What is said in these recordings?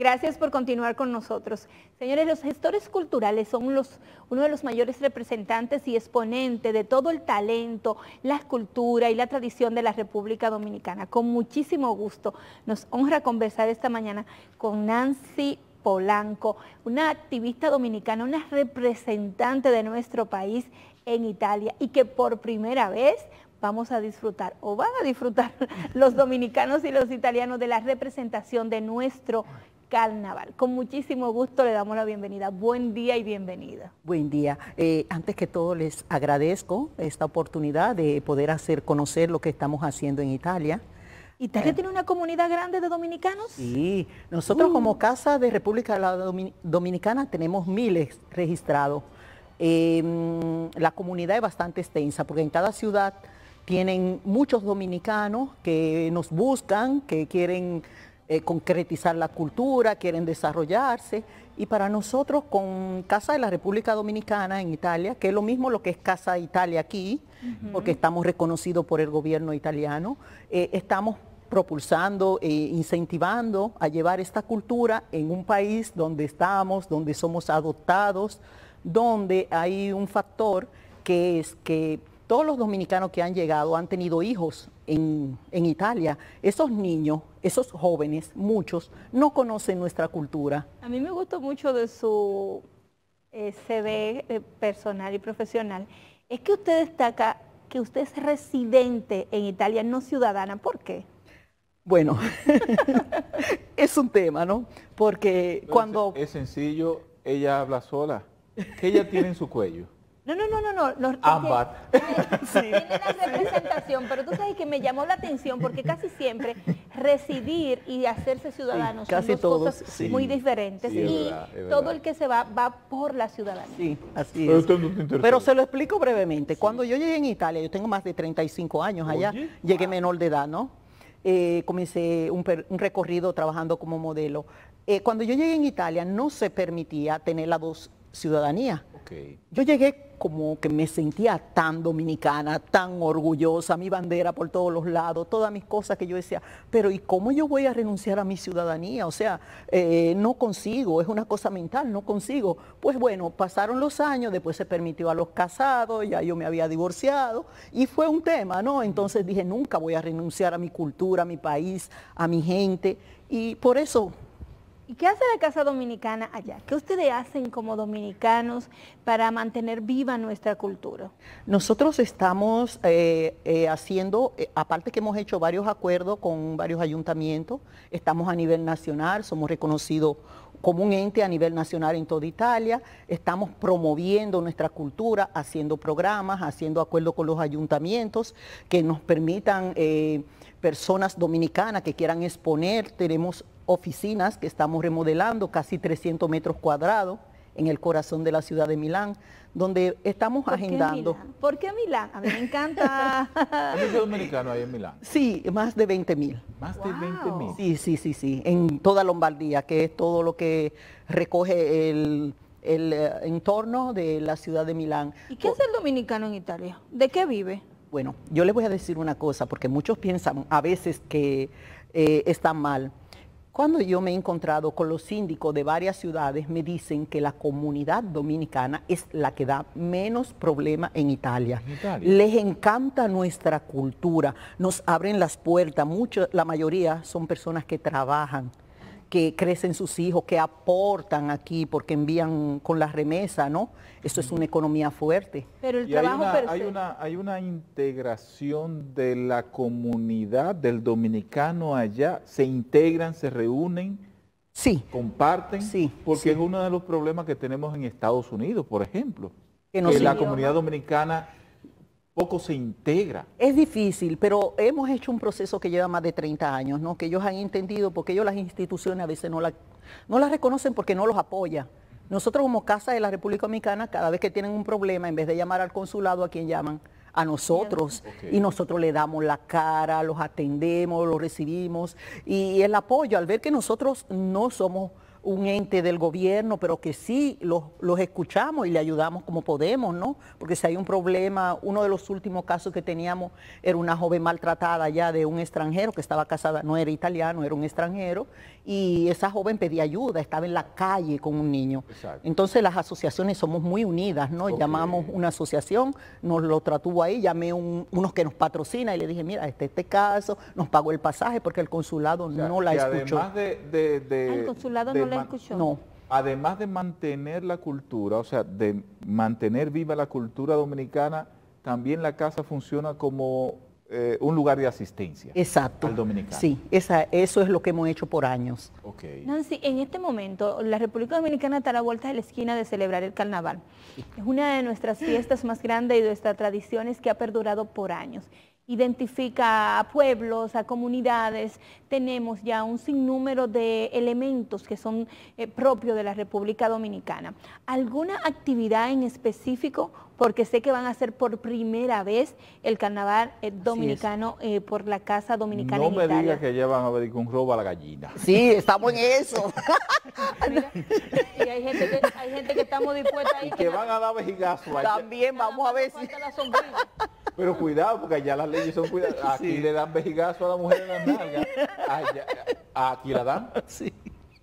Gracias por continuar con nosotros. Señores, los gestores culturales son los, uno de los mayores representantes y exponentes de todo el talento, la cultura y la tradición de la República Dominicana. Con muchísimo gusto nos honra conversar esta mañana con Nancy Polanco, una activista dominicana, una representante de nuestro país en Italia y que por primera vez vamos a disfrutar o van a disfrutar los dominicanos y los italianos de la representación de nuestro Carnaval. Con muchísimo gusto le damos la bienvenida. Buen día y bienvenida. Buen día. Eh, antes que todo les agradezco esta oportunidad de poder hacer conocer lo que estamos haciendo en Italia. ¿Italia eh. tiene una comunidad grande de dominicanos? Sí, nosotros mm. como Casa de República Dominicana tenemos miles registrados. Em, la comunidad es bastante extensa porque en cada ciudad tienen muchos dominicanos que nos buscan, que quieren eh, concretizar la cultura, quieren desarrollarse. Y para nosotros con Casa de la República Dominicana en Italia, que es lo mismo lo que es Casa Italia aquí, porque estamos reconocidos por el gobierno italiano, eh, estamos propulsando e incentivando a llevar esta cultura en un país donde estamos, donde somos adoptados, donde hay un factor que es que todos los dominicanos que han llegado han tenido hijos en, Italia, esos niños, esos jóvenes, muchos, no conocen nuestra cultura. A mí me gustó mucho de su eh, CV eh, personal y profesional, es que usted destaca que usted es residente en Italia, no ciudadana. ¿Por qué? Bueno, es un tema, ¿no? Porque cuando... Es, sencillo, ella habla sola. ¿Qué ella tiene en su cuello? No, no, no, no, no. Los, sí. la representación, pero tú sabes que me llamó la atención porque casi siempre residir y hacerse ciudadano casi son dos todos, cosas muy diferentes. y todo el que se va va por la ciudadanía. Sí, así pero es. pero se lo explico brevemente. Cuando yo llegué en Italia, yo tengo más de 35 años allá, llegué menor de edad, ¿no? Eh, comencé un, un recorrido trabajando como modelo. Eh, cuando yo llegué en Italia no se permitía tener la dos ciudadanía. Okay. Yo llegué como que me sentía tan dominicana, tan orgullosa, mi bandera por todos los lados, todas mis cosas que yo decía, pero ¿y cómo yo voy a renunciar a mi ciudadanía? O sea, eh, no consigo, es una cosa mental, no consigo. Pues bueno, pasaron los años, después se permitió a los casados, ya yo me había divorciado y fue un tema, ¿no? Entonces dije, nunca voy a renunciar a mi cultura, a mi país, a mi gente y por eso ¿Y qué hace la Casa Dominicana allá? ¿Qué ustedes hacen como dominicanos para mantener viva nuestra cultura? Nosotros estamos eh, eh, haciendo, eh, aparte que hemos hecho varios acuerdos con varios ayuntamientos, estamos a nivel nacional, somos reconocidos como un ente a nivel nacional en toda Italia, estamos promoviendo nuestra cultura, haciendo programas, haciendo acuerdos con los ayuntamientos que nos permitan personas dominicanas que quieran exponer. Tenemos oficinas que estamos remodelando, casi 300 metros cuadrados en el corazón de la ciudad de Milán, donde estamos agendando. ¿Por qué Milán? A mí me encanta. ¿Cuántos dominicanos ahí en Milán? Sí, más de 20 mil. ¿Más de 20 mil? Sí, sí, sí, sí, en toda Lombardía, que es todo lo que recoge el, el eh, entorno de la ciudad de Milán. ¿Y qué es el dominicano en Italia? ¿De qué vive? Bueno, yo le voy a decir una cosa, porque muchos piensan a veces que están eh, está mal. Cuando yo me he encontrado con los síndicos de varias ciudades, me dicen que la comunidad dominicana es la que da menos problema en Italia. Les encanta nuestra cultura, nos abren las puertas, la mayoría son personas que trabajan que crecen sus hijos, que aportan aquí porque envían con la remesa, ¿no? Eso es una economía fuerte. Pero el trabajo hay una, hay una, integración de la comunidad del dominicano allá, se integran, se reúnen. Sí. Comparten. Sí. Porque es uno de los problemas que tenemos en Estados Unidos, por ejemplo. Que, la comunidad dominicana poco se integra. Es difícil, pero hemos hecho un proceso que lleva más de 30 años, ¿no? que ellos han entendido, porque ellos las instituciones a veces no, no las reconocen porque no los apoya. Nosotros como Casa de la República Dominicana, cada vez que tienen un problema, en vez de llamar al consulado, ¿a quién llaman? a nosotros y nosotros le damos la cara, los atendemos, los recibimos y el apoyo al ver que nosotros no somos un ente del gobierno, pero que sí los, escuchamos y le ayudamos como podemos, ¿no? Porque si hay un problema, uno de los últimos casos que teníamos era una joven maltratada ya de un extranjero que estaba casada, no era italiano, era un extranjero, y esa joven pedía ayuda, estaba en la calle con un niño. Entonces las asociaciones somos muy unidas, ¿no? Llamamos una asociación, nos lo trató ahí, llamé un, unos que nos patrocina y le dije, mira, este este caso, nos pagó el pasaje porque el consulado no la escuchó. Además de, ah, consulado no. Además de mantener la cultura, o sea, de mantener viva la cultura dominicana, también la casa funciona como eh, un lugar de asistencia Exacto. al dominicano. Sí, esa, eso es lo que hemos hecho por años. Okay. Nancy, en este momento la República Dominicana está a la vuelta de la esquina de celebrar el carnaval. Es una de nuestras fiestas más grandes y de nuestras tradiciones que ha perdurado por años identifica a pueblos, a comunidades, tenemos ya un sinnúmero de elementos que son eh, propios de la República Dominicana. ¿Alguna actividad en específico? Porque sé que van a hacer por primera vez el carnaval eh, dominicano eh, por la Casa Dominicana. No me digas que llevan a ver con roba la gallina. Sí, estamos en eso. y hay gente, que, estamos dispuesta a que van a dar vejigazo. También vamos a ver si... Pero cuidado, porque allá las leyes son cuidadas. Aquí le dan vejigazo a la mujer en las nalgas. aquí la dan. Sí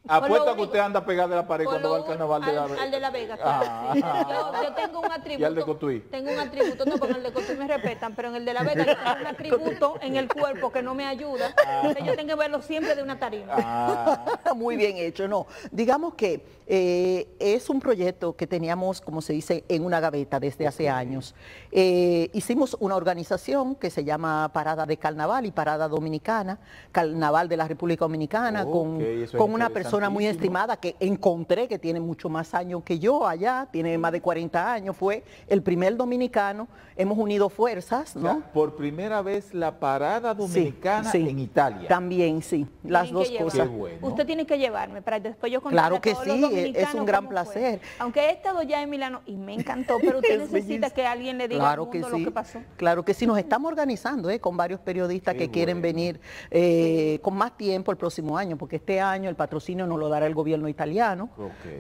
apuesta que usted anda pegada de la pared cuando va al carnaval de la Vega. Al de la Vega, ah. Yo, tengo un atributo. ¿Y al de Tengo un atributo, no, con el de Cotuí me respetan, pero en el de la Vega yo tengo un atributo en el cuerpo que no me ayuda. Ah. yo tengo que verlo siempre de una tarima. Ah. Muy bien hecho, no. Digamos que eh, es un proyecto que teníamos, como se dice, en una gaveta desde hace años. Eh, hicimos una organización que se llama Parada de Carnaval y Parada Dominicana, Carnaval de la República Dominicana, con, con una persona una muy estimada que encontré que tiene mucho más años que yo allá, tiene más de 40 años, fue el primer dominicano, hemos unido fuerzas, ¿no? por primera vez la parada dominicana en Italia. También, sí, las dos cosas. Usted tiene que llevarme para después yo Claro que sí, es un gran placer. Aunque he estado ya en Milano y me encantó, pero usted necesita que alguien le diga que lo que pasó. Claro que sí, nos estamos organizando ¿eh? con varios periodistas que quieren venir eh, con más tiempo el próximo año, porque este año el patrocinio nos lo dará el gobierno italiano.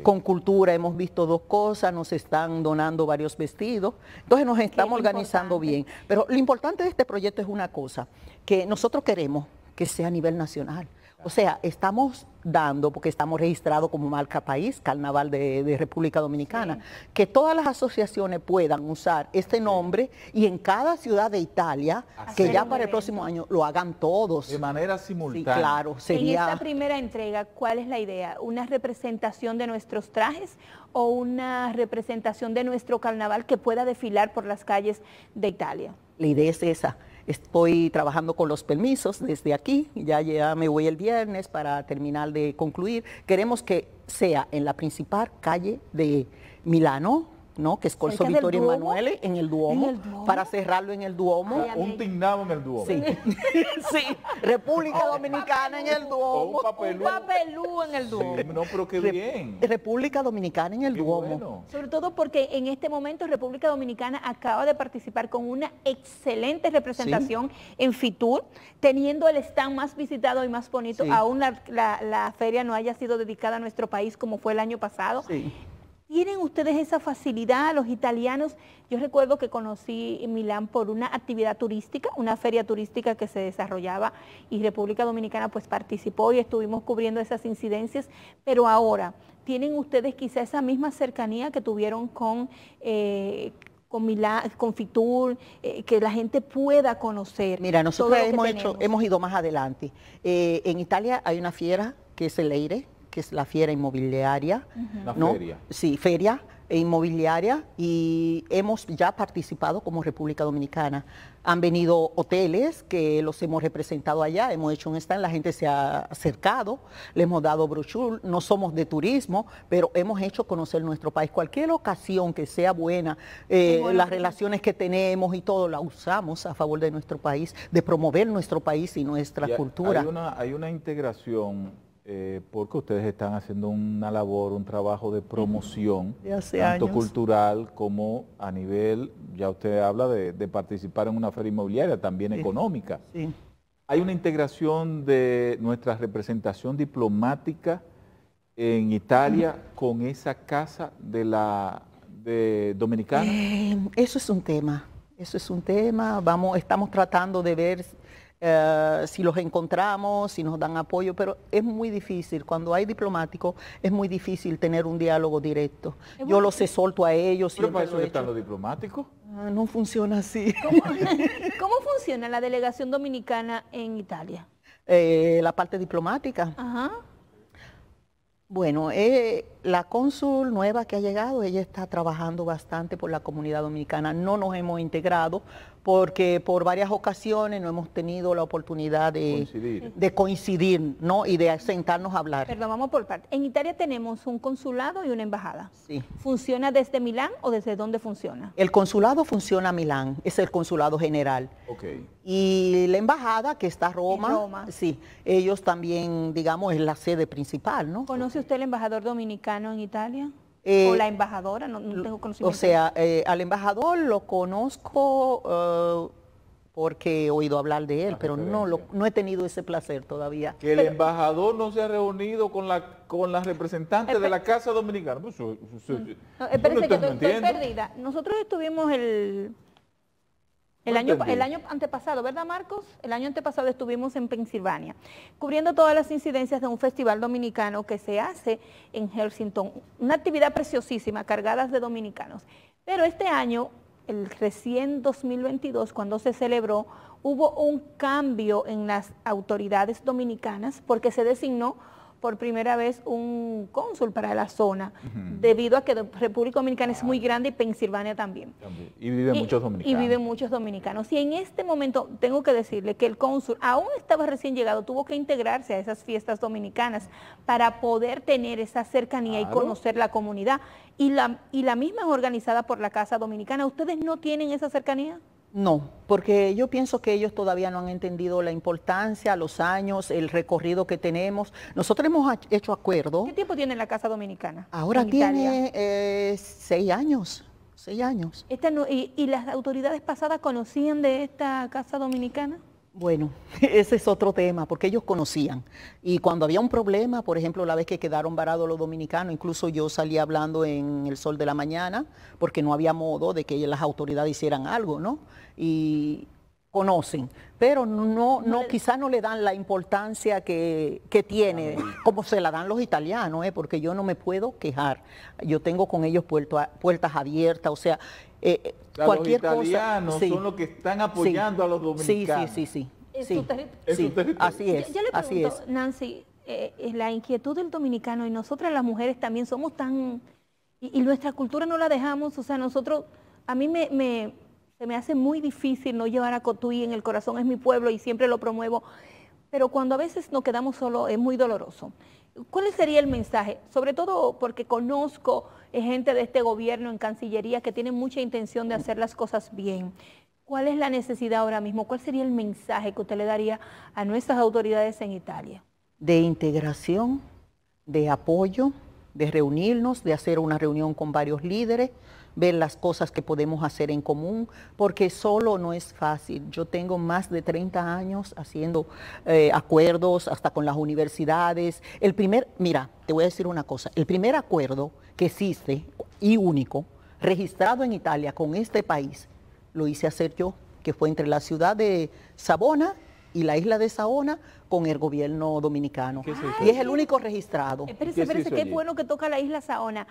Con cultura hemos visto dos cosas, nos están donando varios vestidos, entonces nos estamos organizando bien. Pero lo importante de este proyecto es una cosa, que nosotros queremos que sea a nivel nacional. O sea, estamos dando, porque estamos registrados como marca país, Carnaval de, República Dominicana, que todas las asociaciones puedan usar este nombre y en cada ciudad de Italia, que ya para el próximo año lo hagan todos. De manera simultánea. Sí, claro, sería... En esta primera entrega, ¿cuál es la idea? ¿Una representación de nuestros trajes o una representación de nuestro carnaval que pueda desfilar por las calles de Italia? La idea es esa, Estoy trabajando con los permisos desde aquí, ya, ya me voy el viernes para terminar de concluir. Queremos que sea en la principal calle de Milano, ¿no? Que es Corso Vittorio Emanuele en el Duomo, para cerrarlo en el Duomo. un tignamo en el Duomo. Sí, sí. República oh, Dominicana en el oh, oh, Duomo. papelú. en el Duomo. no, pero qué bien. República Dominicana en el Duomo. Sobre todo porque en este momento República Dominicana acaba de participar con una excelente representación en Fitur, teniendo el stand más visitado y más bonito, aún la, la, feria no haya sido dedicada a nuestro país como fue el año pasado. ¿Tienen ustedes esa facilidad, los italianos? Yo recuerdo que conocí Milán por una actividad turística, una feria turística que se desarrollaba y República Dominicana pues participó y estuvimos cubriendo esas incidencias, pero ahora, ¿tienen ustedes quizá esa misma cercanía que tuvieron con... Eh, con Fitur, eh, que la gente pueda conocer. Mira, nosotros hemos hecho, hemos ido más adelante. Eh, en Italia hay una fiera que es el Eire que es la fiera inmobiliaria. La feria. Sí, feria e inmobiliaria y hemos ya participado como República Dominicana. Han venido hoteles que los hemos representado allá, hemos hecho un stand, la gente se ha acercado, le hemos dado brochure, no somos de turismo, pero hemos hecho conocer nuestro país. Cualquier ocasión que sea buena, eh, las relaciones que tenemos y todo, la usamos a favor de nuestro país, de promover nuestro país y nuestra cultura. Hay una, hay una integración eh, porque ustedes están haciendo una labor, un trabajo de promoción, tanto cultural como a nivel, ya usted habla de, participar en una feria inmobiliaria, también económica. Sí. Hay una integración de nuestra representación diplomática en Italia mm. con esa casa de la dominicana. eso es un tema, eso es un tema. Vamos, estamos tratando de ver eh, si los encontramos, si nos dan apoyo, pero es muy difícil. Cuando hay diplomáticos es muy difícil tener un diálogo directo. Yo los solto a ellos. ¿Pero para eso están los diplomáticos? Ah, no funciona así. ¿Cómo, funciona la delegación dominicana en Italia? Eh, la parte diplomática. Ajá. Bueno, eh, la cónsul nueva que ha llegado, ella está trabajando bastante por la comunidad dominicana. No nos hemos integrado porque por varias ocasiones no hemos tenido la oportunidad de coincidir, ¿no? y de sentarnos a hablar. Perdón, vamos por parte. En Italia tenemos un consulado y una embajada. Sí. ¿Funciona desde Milán o desde dónde funciona? El consulado funciona a Milán, es el consulado general. Y la embajada, que está Roma, en Roma, ellos también, digamos, es la sede principal, ¿no? ¿Conoce usted el embajador dominicano en Italia? Eh, o la embajadora, no, tengo conocimiento. O sea, eh, al embajador lo conozco... Eh, porque he oído hablar de él, pero no, no he tenido ese placer todavía. Que el embajador no se ha reunido con la con las representantes de la Casa Dominicana. Pues, no, espérense, no estoy, perdida. Nosotros estuvimos el, el año, el año, antepasado, ¿verdad Marcos? El año antepasado estuvimos en Pensilvania, cubriendo todas las incidencias de un festival dominicano que se hace en Helsington. una actividad preciosísima, cargadas de dominicanos. Pero este año, el recién 2022, cuando se celebró, hubo un cambio en las autoridades dominicanas porque se designó por primera vez un cónsul para la zona, debido a que República Dominicana es muy grande y Pensilvania también. Y viven muchos dominicanos. Y viven muchos dominicanos. Y en este momento tengo que decirle que el cónsul, aún estaba recién llegado, tuvo que integrarse a esas fiestas dominicanas para poder tener esa cercanía y conocer la comunidad. Y la, y la misma es organizada por la Casa Dominicana. ¿Ustedes no tienen esa cercanía? No, porque yo pienso que ellos todavía no han entendido la importancia, los años, el recorrido que tenemos. Nosotros hemos hecho acuerdo. ¿Qué tiempo tiene la Casa Dominicana? Ahora tiene eh, seis años. Seis años. ¿Y las autoridades pasadas conocían de esta Casa Dominicana? Bueno, ese es otro tema, porque ellos conocían. Y cuando había un problema, por ejemplo, la vez que quedaron varados los dominicanos, incluso yo salía hablando en el sol de la mañana, porque no había modo de que las autoridades hicieran algo, ¿no? Y conocen, pero no, no quizás no le dan la importancia que, tiene, como se la dan los italianos, eh, porque yo no me puedo quejar. Yo tengo con ellos puertas abiertas, o sea, eh, eh, cualquier los italianos cosa, son los que están apoyando a los dominicanos. Sí, sí, sí, Así es. Yo, le pregunto, es. Nancy, eh, la inquietud del dominicano y nosotras las mujeres también somos tan y, nuestra cultura no la dejamos, o sea, nosotros, a mí me se me hace muy difícil no llevar a Cotuí en el corazón, es mi pueblo y siempre lo promuevo, pero cuando a veces nos quedamos solo es muy doloroso. ¿Cuál sería el mensaje? Sobre todo porque conozco eh, gente de este gobierno en Cancillería que tiene mucha intención de hacer las cosas bien. ¿Cuál es la necesidad ahora mismo? ¿Cuál sería el mensaje que usted le daría a nuestras autoridades en Italia? De integración, de apoyo, de reunirnos, de hacer una reunión con varios líderes, ver las cosas que podemos hacer en común, porque solo no es fácil. Yo tengo más de 30 años haciendo eh, acuerdos hasta con las universidades. El primer, mira, te voy a decir una cosa, el primer acuerdo que existe y único, registrado en Italia con este país, lo hice hacer yo, que fue entre la ciudad de Sabona y la isla de Saona con el gobierno dominicano. y es el único registrado. Espérese, eh, espérese, qué, qué bueno que toca la isla Saona.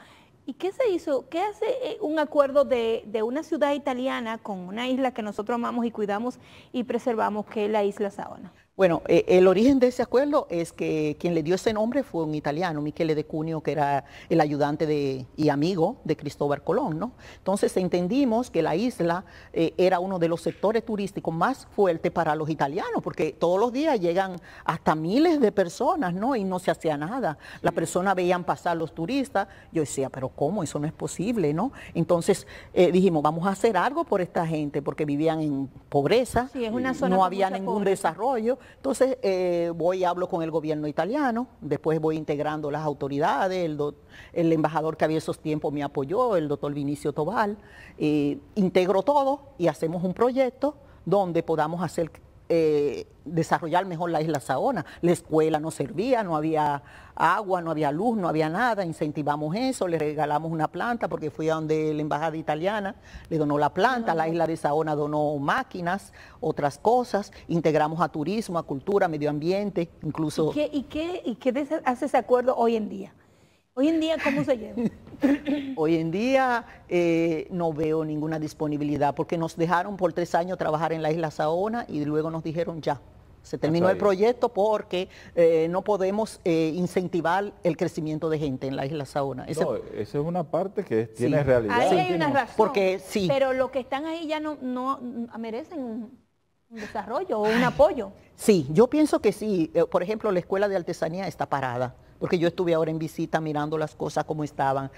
¿Y qué se hizo? ¿Qué hace eh, un acuerdo de, una ciudad italiana con una isla que nosotros amamos y cuidamos y preservamos, que es la isla Sábana? Bueno, eh, el origen de ese acuerdo es que quien le dio ese nombre fue un italiano, Michele de Cunio, que era el ayudante de, y amigo de Cristóbal Colón, ¿no? Entonces entendimos que la isla eh, era uno de los sectores turísticos más fuertes para los italianos, porque todos los días llegan hasta miles de personas, ¿no? Y no se hacía nada. La persona veían pasar los turistas, yo decía, pero ¿cómo? Eso no es posible, ¿no? Entonces eh, dijimos, vamos a hacer algo por esta gente, porque vivían en pobreza, no había ningún desarrollo. Entonces eh, voy y hablo con el gobierno italiano, después voy integrando las autoridades, el, embajador que había esos tiempos me apoyó, el doctor Vinicio Tobal, eh, integro todo y hacemos un proyecto donde podamos hacer eh, desarrollar mejor la isla Saona. La escuela no servía, no había agua, no había luz, no había nada. Incentivamos eso, le regalamos una planta porque fui a donde la embajada italiana le donó la planta, la isla de Saona donó máquinas, otras cosas. Integramos a turismo, a cultura, medio ambiente, incluso. y qué hace ese acuerdo hoy en día? Hoy en día, ¿cómo se lleva? Hoy en día eh, no veo ninguna disponibilidad porque nos dejaron por tres años trabajar en la isla Saona y luego nos dijeron ya. Se terminó el proyecto porque eh, no podemos eh, incentivar el crecimiento de gente en la isla Saona. Eso es una parte que tiene realidad. Ahí hay una razón. Porque, sí. Pero los que están ahí ya no, merecen un desarrollo o un apoyo. Sí, yo pienso que sí. Por ejemplo, la Escuela de Artesanía está parada porque yo estuve ahora en visita mirando las cosas como estaban,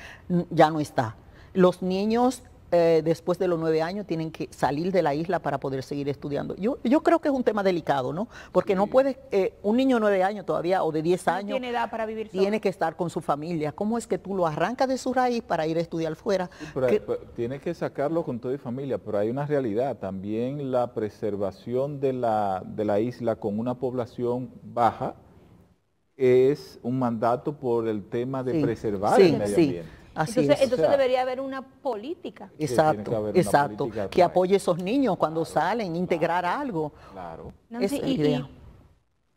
ya no está. Los niños eh, después de los nueve años tienen que salir de la isla para poder seguir estudiando. Yo, creo que es un tema delicado, ¿no? Porque no puede, eh, un niño de nueve años todavía o de diez años tiene, edad para vivir tiene que estar con su familia. ¿Cómo es que tú lo arrancas de su raíz para ir a estudiar fuera? tiene que, sacarlo con toda y familia, pero hay una realidad. También la preservación de la, de la isla con una población baja es un mandato por el tema de preservar el medio ambiente. entonces, debería haber una política. Exacto, que exacto. que apoye a esos niños cuando salen, integrar algo. Claro. y,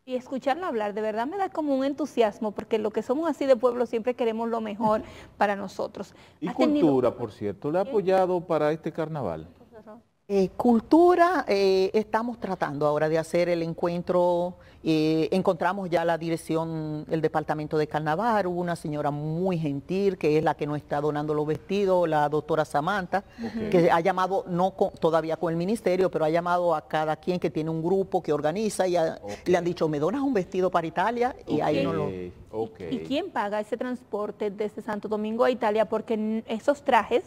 y, escucharlo hablar, de verdad me da como un entusiasmo, porque lo que somos así de pueblo siempre queremos lo mejor para nosotros. Y cultura, por cierto, ¿le ha apoyado para este carnaval? Eh, cultura, eh, estamos tratando ahora de hacer el encuentro, eh, encontramos ya la dirección, el departamento de carnaval, una señora muy gentil que es la que nos está donando los vestidos, la doctora Samantha, que ha llamado, no todavía con el ministerio, pero ha llamado a cada quien que tiene un grupo que organiza y le han dicho, me donas un vestido para Italia y ahí no lo... ¿Y quién paga ese transporte desde Santo Domingo a Italia? Porque esos trajes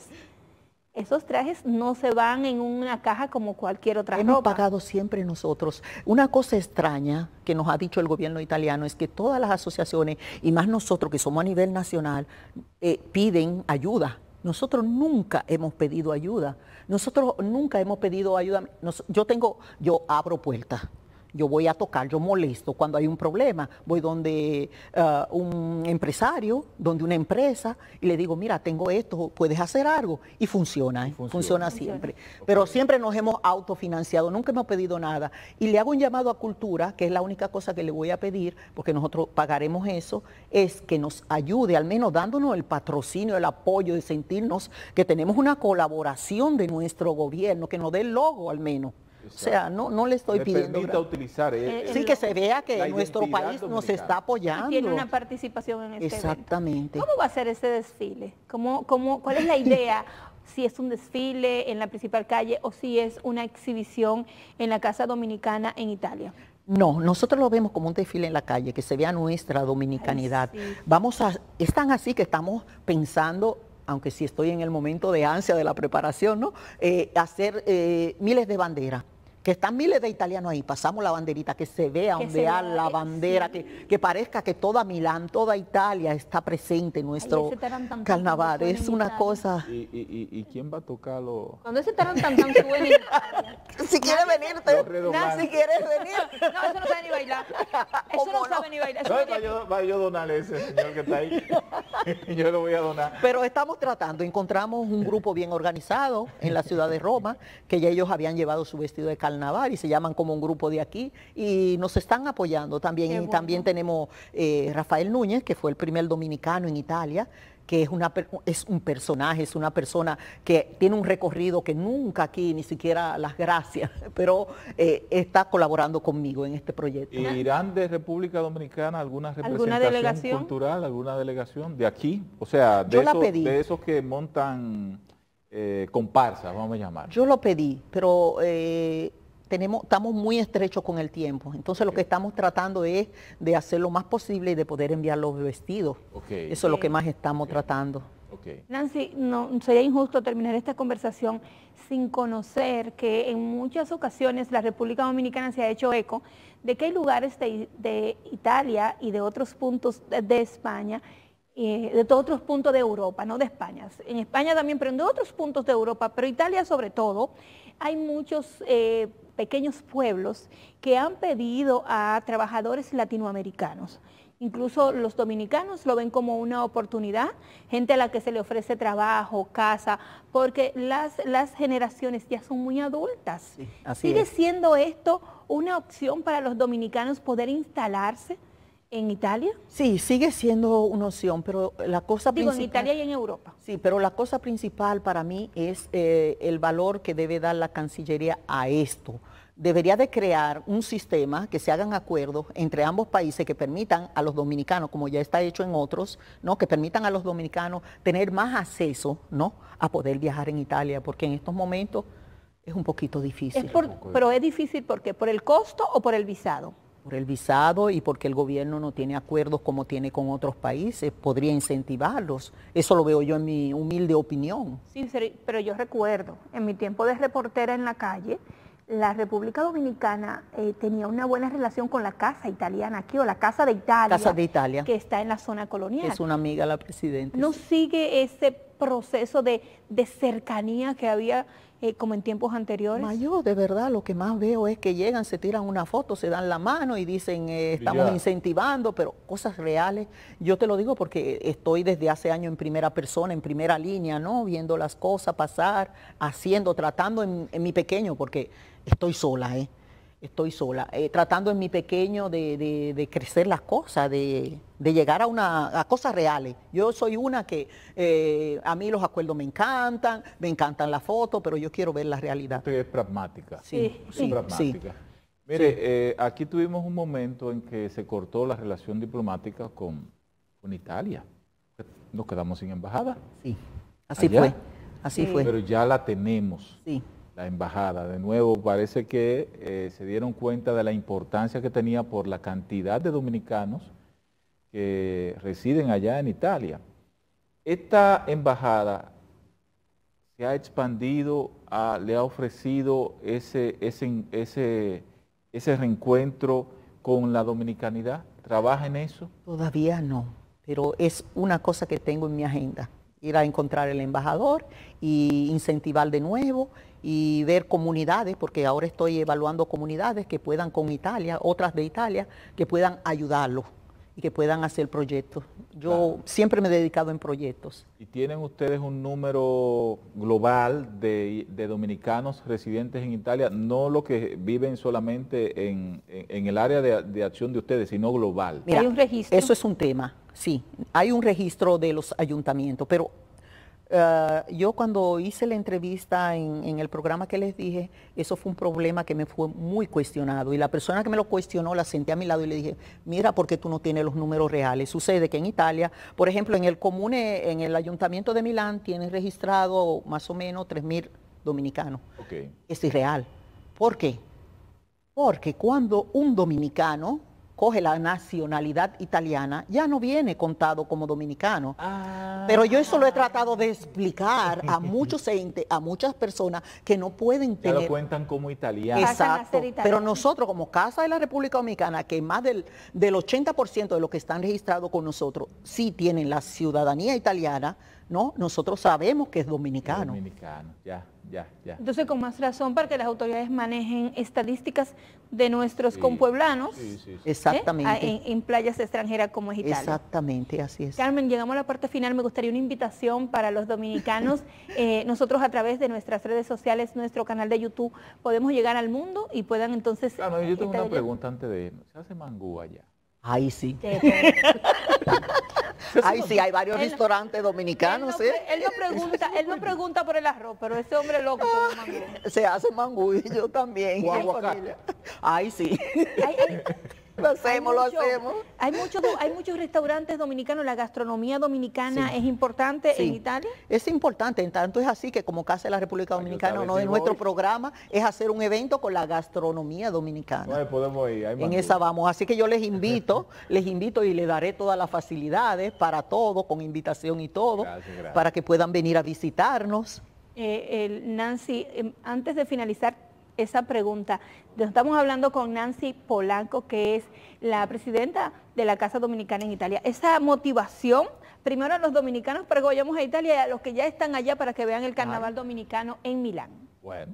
esos trajes no se van en una caja como cualquier otra Hemos pagado siempre nosotros. Una cosa extraña que nos ha dicho el gobierno italiano es que todas las asociaciones, y más nosotros que somos a nivel nacional, eh, piden ayuda. Nosotros nunca hemos pedido ayuda. Nosotros nunca hemos pedido ayuda. yo tengo, yo abro puertas yo voy a tocar, yo molesto cuando hay un problema, voy donde ah, un empresario, donde una empresa, y le digo, mira, tengo esto, puedes hacer algo, y ¿eh? funciona, funciona. siempre. Pero siempre nos hemos autofinanciado, nunca hemos pedido nada. Y le hago un llamado a cultura, que es la única cosa que le voy a pedir, porque nosotros pagaremos eso, es que nos ayude, al menos dándonos el patrocinio, el apoyo de sentirnos que tenemos una colaboración de nuestro gobierno, que nos dé el logo al menos. O sea, no, no le estoy pidiendo. utilizar. Eh, sí, que se vea que nuestro país nos está apoyando. Tiene una participación en este Exactamente. ¿Cómo va a ser ese desfile? ¿Cómo, cómo, cuál es la idea? si es un desfile en la principal calle o si es una exhibición en la Casa Dominicana en Italia. No, nosotros lo vemos como un desfile en la calle, que se vea nuestra dominicanidad. Vamos a, están así que estamos pensando aunque sí estoy en el momento de ansia de la preparación, ¿no? Eh, hacer eh, miles de banderas que están miles de italianos ahí, pasamos la banderita, que se vea ondear la bandera, que, que, parezca que toda Milán, toda Italia está presente en nuestro carnaval. Es una cosa. ¿Y, y, y, quién va a tocarlo? Cuando ese tan tan Si quieres venir, te... si quieres venir. No, eso no sabe ni bailar. Eso no, sabe ni bailar. No, va, yo, va yo donarle ese señor que está ahí. yo lo voy a donar. Pero estamos tratando, encontramos un grupo bien organizado en la ciudad de Roma, que ya ellos habían llevado su vestido de carnaval Navar y se llaman como un grupo de aquí y nos están apoyando también. Y también tenemos eh, Rafael Núñez, que fue el primer dominicano en Italia, que es, una, es un personaje, es una persona que tiene un recorrido que nunca aquí, ni siquiera las gracias, pero eh, está colaborando conmigo en este proyecto. ¿Irán de República Dominicana alguna representación delegación? cultural, alguna delegación de aquí? O sea, de, esos, de esos que montan eh, comparsas, vamos a llamar. Yo lo pedí, pero... Eh, estamos muy estrechos con el tiempo. Entonces lo que estamos tratando es de hacer lo más posible y de poder enviar los vestidos. Eso es lo que más estamos tratando. Nancy, no sería injusto terminar esta conversación sin conocer que en muchas ocasiones la República Dominicana se ha hecho eco de que hay lugares de, Italia y de otros puntos de, España, eh, de todos otros puntos de Europa, no de España. En España también, pero en otros puntos de Europa, pero Italia sobre todo, hay muchos eh, pequeños pueblos que han pedido a trabajadores latinoamericanos. Incluso los dominicanos lo ven como una oportunidad, gente a la que se le ofrece trabajo, casa, porque las, las generaciones ya son muy adultas. Sigue siendo esto una opción para los dominicanos poder instalarse, en Italia? Sí, sigue siendo una opción, pero la cosa Digo, principal... en Italia y en Europa. Sí, pero la cosa principal para mí es eh, el valor que debe dar la Cancillería a esto. Debería de crear un sistema que se hagan acuerdos entre ambos países que permitan a los dominicanos, como ya está hecho en otros, ¿no? que permitan a los dominicanos tener más acceso ¿no? a poder viajar en Italia, porque en estos momentos es un poquito difícil. pero es difícil porque por el costo o por el visado por el visado y porque el gobierno no tiene acuerdos como tiene con otros países, podría incentivarlos. Eso lo veo yo en mi humilde opinión. Sí, pero yo recuerdo, en mi tiempo de reportera en la calle, la República Dominicana eh, tenía una buena relación con la Casa Italiana aquí, o la Casa de Italia. Casa de Italia. Que está en la zona colonial. Es una amiga la presidenta. No sigue ese proceso de, cercanía que había eh, como en tiempos anteriores? de verdad lo que más veo es que llegan, se tiran una foto, se dan la mano y dicen eh, estamos incentivando, pero cosas reales. Yo te lo digo porque estoy desde hace años en primera persona, en primera línea, ¿no? Viendo las cosas pasar, haciendo, tratando en, en mi pequeño, porque estoy sola, ¿eh? estoy sola, eh, tratando en mi pequeño de, crecer las cosas, de, llegar a, una, a cosas reales. Yo soy una que eh, a mí los acuerdos me encantan, me encantan las fotos, pero yo quiero ver la realidad. Usted es pragmática. Sí, sí. Pragmática. Mire, eh, aquí tuvimos un momento en que se cortó la relación diplomática con, con Italia. Nos quedamos sin embajada. Sí, así fue. Así fue. Pero ya la tenemos. Sí la embajada. De nuevo, parece que eh, se dieron cuenta de la importancia que tenía por la cantidad de dominicanos que residen allá en Italia. Esta embajada se ha expandido, le ha ofrecido ese, ese, ese, reencuentro con la dominicanidad. ¿Trabaja en eso? Todavía no, pero es una cosa que tengo en mi agenda ir a encontrar el embajador y incentivar de nuevo y ver comunidades, porque ahora estoy evaluando comunidades que puedan con Italia, otras de Italia, que puedan ayudarlos y que puedan hacer proyectos. Yo siempre me he dedicado en proyectos. ¿Y tienen ustedes un número global de, dominicanos residentes en Italia? No lo que viven solamente en, el área de, acción de ustedes, sino global. Eso es un tema, sí. Hay un registro de los ayuntamientos, pero Ah, yo cuando hice la entrevista en, el programa que les dije, eso fue un problema que me fue muy cuestionado y la persona que me lo cuestionó la senté a mi lado y le dije, mira, ¿por qué tú no tienes los números reales? Sucede que en Italia, por ejemplo, en el comune, en el ayuntamiento de Milán tienen registrado más o menos 3.000 dominicanos. Okay. Es irreal. ¿Por qué? Porque cuando un dominicano coge la nacionalidad italiana, ya no viene contado como dominicano. Ah. Pero yo eso lo he tratado de explicar a muchos entes, a muchas personas que no pueden tener... Ya lo cuentan como italiano. Exacto. Pero nosotros como Casa de la República Dominicana, que más del, del 80% de los que están registrados con nosotros sí tienen la ciudadanía italiana, ¿no? Nosotros sabemos que es dominicano. Dominicano, ya. Entonces, con más razón para que las autoridades manejen estadísticas de nuestros compueblanos. ¿eh? Ah, en, playas extranjeras como es Italia. Exactamente, así es. Carmen, llegamos a la parte final. Me gustaría una invitación para los dominicanos. Eh, nosotros a través de nuestras redes sociales, nuestro canal de YouTube, podemos llegar al mundo y puedan entonces... Ah, no, yo tengo una pregunta antes de ¿Se hace mangú allá? Ahí sí. Ahí sí, hay varios restaurantes dominicanos. Él no, ¿eh? él, no pregunta, él no pregunta por el arroz, pero ese hombre loco Se hace manguillo yo también. Ahí sí. Lo hacemos, lo hacemos. Hay, muchos hay muchos restaurantes dominicanos, la gastronomía dominicana es importante en Italia. Es importante, en tanto es así que como Casa de la República Dominicana, uno de nuestro programa es hacer un evento con la gastronomía dominicana. podemos ir, en esa vamos. Así que yo les invito, les invito y les daré todas las facilidades para todo, con invitación y todo, para que puedan venir a visitarnos. Eh, Nancy, em, antes de finalizar, esa pregunta. Estamos hablando con Nancy Polanco, que es la presidenta de la Casa Dominicana en Italia. Esa motivación, primero a los dominicanos, pero vayamos a Italia y a los que ya están allá para que vean el carnaval dominicano en Milán. Bueno.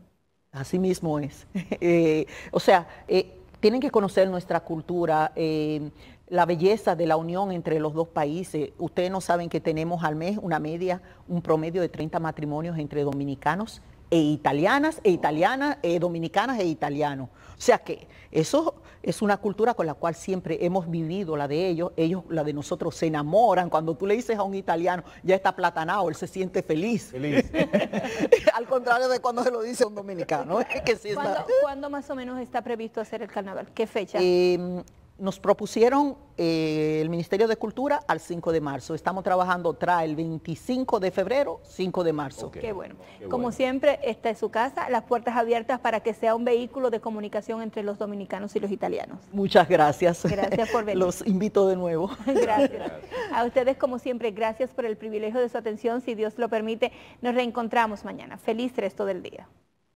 Así mismo es. Eh, o sea, eh, tienen que conocer nuestra cultura. Eh, la belleza de la unión entre los dos países. Ustedes no saben que tenemos al mes una media, un promedio de 30 matrimonios entre dominicanos e italianas e italianas, e dominicanas e italianos. O sea que eso es una cultura con la cual siempre hemos vivido, la de ellos, ellos, la de nosotros, se enamoran. Cuando tú le dices a un italiano, ya está platanado, él se siente feliz. Al contrario de cuando se lo dice a un dominicano. que ¿Cuándo, más o menos está previsto hacer el carnaval? ¿Qué fecha? Em, nos propusieron eh, el Ministerio de Cultura al 5 de marzo. Estamos trabajando tra el 25 de febrero, 5 de marzo. Qué bueno. Como siempre, esta es su casa, las puertas abiertas para que sea un vehículo de comunicación entre los dominicanos y los italianos. Muchas gracias. Gracias por venir. Los invito de nuevo. gracias. A ustedes, como siempre, gracias por el privilegio de su atención. Si Dios lo permite, nos reencontramos mañana. Feliz resto del día.